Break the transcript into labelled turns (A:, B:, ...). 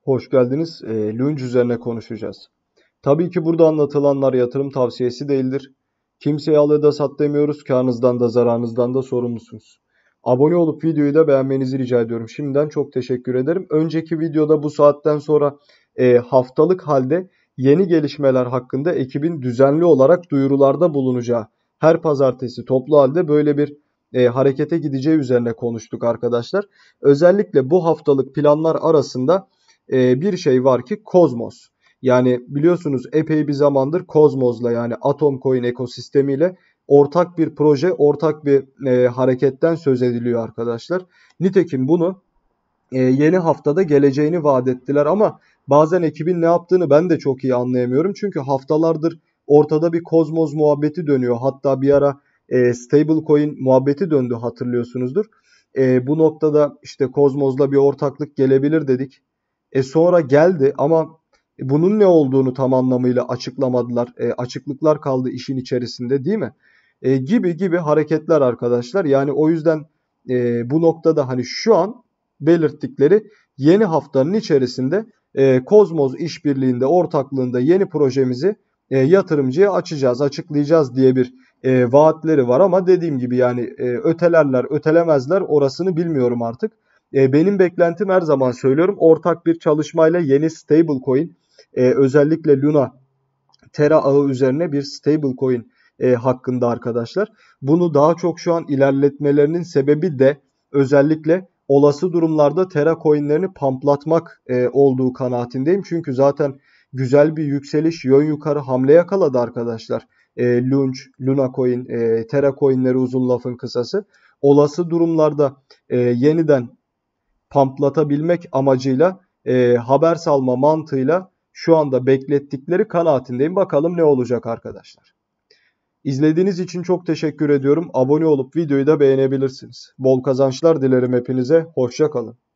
A: Hoş geldiniz. E, ee, Lunge üzerine konuşacağız. Tabii ki burada anlatılanlar yatırım tavsiyesi değildir. Kimseye al ya da sat demiyoruz. Karnınızdan da zararınızdan da sorumlusunuz. Abone olup videoyu da beğenmenizi rica ediyorum. Şimdiden çok teşekkür ederim. Önceki videoda bu saatten sonra e, haftalık halde yeni gelişmeler hakkında ekibin düzenli olarak duyurularda bulunacağı her pazartesi toplu halde böyle bir e, harekete gideceği üzerine konuştuk arkadaşlar. Özellikle bu haftalık planlar arasında e, bir şey var ki Kozmos. Yani biliyorsunuz epey bir zamandır Kozmos'la yani Atom Coin ekosistemiyle ortak bir proje, ortak bir e, hareketten söz ediliyor arkadaşlar. Nitekim bunu e, yeni haftada geleceğini vaat ettiler ama bazen ekibin ne yaptığını ben de çok iyi anlayamıyorum. Çünkü haftalardır ortada bir kozmos muhabbeti dönüyor. Hatta bir ara e, stablecoin muhabbeti döndü hatırlıyorsunuzdur. E, bu noktada işte kozmozla bir ortaklık gelebilir dedik. E sonra geldi ama bunun ne olduğunu tam anlamıyla açıklamadılar. E, açıklıklar kaldı işin içerisinde değil mi? E, gibi gibi hareketler arkadaşlar. Yani o yüzden e, bu noktada hani şu an belirttikleri yeni haftanın içerisinde e, Kozmoz işbirliğinde ortaklığında yeni projemizi e, yatırımcıya açacağız, açıklayacağız diye bir e, vaatleri var ama dediğim gibi yani e, ötelerler, ötelemezler orasını bilmiyorum artık. E, benim beklentim her zaman söylüyorum ortak bir çalışmayla yeni stablecoin e, özellikle Luna Terra ağı üzerine bir stablecoin e, hakkında arkadaşlar. Bunu daha çok şu an ilerletmelerinin sebebi de özellikle olası durumlarda Terra coinlerini pamplatmak e, olduğu kanaatindeyim. Çünkü zaten güzel bir yükseliş yön yukarı hamle yakaladı arkadaşlar. E, Lunch, Luna coin, e, Terra coinleri uzun lafın kısası. Olası durumlarda e, yeniden pamplatabilmek amacıyla e, haber salma mantığıyla şu anda beklettikleri kanaatindeyim. Bakalım ne olacak arkadaşlar. İzlediğiniz için çok teşekkür ediyorum. Abone olup videoyu da beğenebilirsiniz. Bol kazançlar dilerim hepinize. Hoşça kalın.